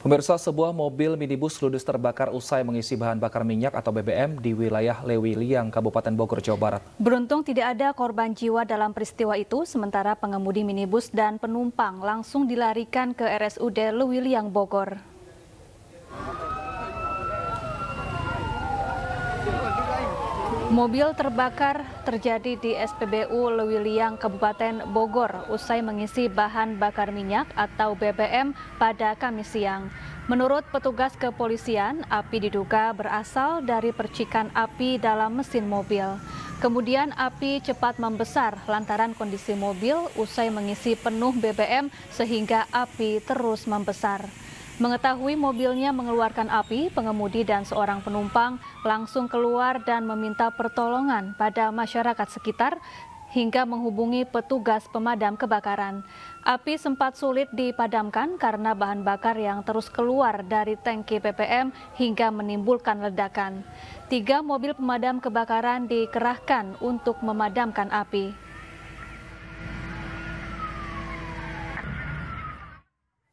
Pemirsa, sebuah mobil minibus ludes terbakar usai mengisi bahan bakar minyak atau BBM di wilayah Lewi Liang, Kabupaten Bogor, Jawa Barat. Beruntung tidak ada korban jiwa dalam peristiwa itu, sementara pengemudi minibus dan penumpang langsung dilarikan ke RSUD Lewi Liang, Bogor. Mobil terbakar terjadi di SPBU Lewiliang, Kabupaten Bogor, usai mengisi bahan bakar minyak atau BBM pada Kamis siang. Menurut petugas kepolisian, api diduga berasal dari percikan api dalam mesin mobil. Kemudian api cepat membesar lantaran kondisi mobil usai mengisi penuh BBM sehingga api terus membesar. Mengetahui mobilnya mengeluarkan api, pengemudi dan seorang penumpang langsung keluar dan meminta pertolongan pada masyarakat sekitar hingga menghubungi petugas pemadam kebakaran. Api sempat sulit dipadamkan karena bahan bakar yang terus keluar dari tangki PPM hingga menimbulkan ledakan. Tiga mobil pemadam kebakaran dikerahkan untuk memadamkan api.